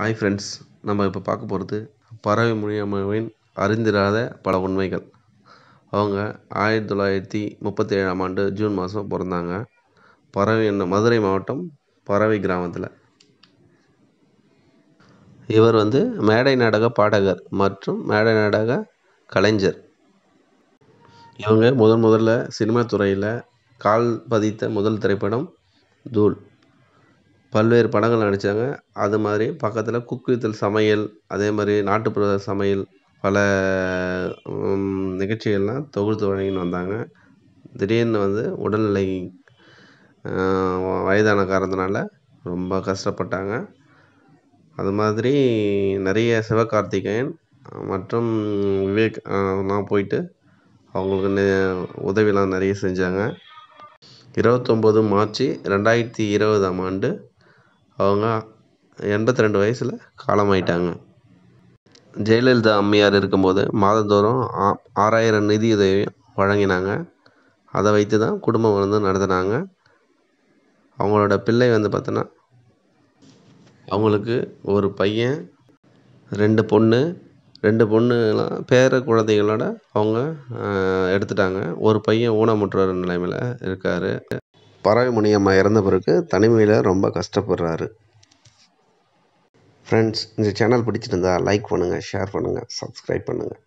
hi friends நம்ம இப்போ பார்க்க போகிறது பறவை முனியம்மாவின் அறிந்திராத பல உண்மைகள் அவங்க ஆயிரத்தி தொள்ளாயிரத்தி முப்பத்தி ஏழாம் ஆண்டு ஜூன் மாதம் பிறந்தாங்க பறவை என்ன மதுரை மாவட்டம் பறவை கிராமத்தில் இவர் வந்து மேடை நாடக பாடகர் மற்றும் மேடை நாடக கலைஞர் இவங்க முதன் முதல்ல சினிமா துறையில் கால் பதித்த முதல் திரைப்படம் தூள் பல்வேறு படங்கள் நடித்தாங்க அது மாதிரி பக்கத்தில் குக் வித்தில் சமையல் அதே மாதிரி நாட்டுப்புற சமையல் பல நிகழ்ச்சிகள்லாம் தொகுத்து வழங்கின்னு வந்தாங்க திடீர்னு வந்து உடல்நிலை வயதான காரணத்தினால ரொம்ப கஷ்டப்பட்டாங்க அது மாதிரி நிறைய சிவகார்த்திகேயன் மற்றும் விவேக் நான் போயிட்டு அவங்களுக்கு உதவிலாம் நிறைய செஞ்சாங்க இருபத்தொம்போது மார்ச் ரெண்டாயிரத்தி இருபதாம் ஆண்டு அவங்க எண்பத்தி ரெண்டு வயசில் காலமாயிட்டாங்க ஜெயலலிதா அம்மையார் இருக்கும்போது மாதந்தோறும் ஆறாயிரம் நிதியுதவியும் வழங்கினாங்க அதை வைத்து தான் குடும்பம் வந்து நடத்தினாங்க அவங்களோட பிள்ளை வந்து பார்த்தோன்னா அவங்களுக்கு ஒரு பையன் ரெண்டு பொண்ணு ரெண்டு பொண்ணுலாம் பேர குழந்தைகளோட அவங்க எடுத்துட்டாங்க ஒரு பையன் ஊனமுற்றவர் நிலைமையில் இருக்கார் பறவை முனியம்மா இறந்த பிறகு தனிமையில் ரொம்ப கஷ்டப்படுறாரு ஃப்ரெண்ட்ஸ் இந்த சேனல் பிடிச்சிருந்தா லைக் பண்ணுங்கள் ஷேர் பண்ணுங்கள் சப்ஸ்கிரைப் பண்ணுங்கள்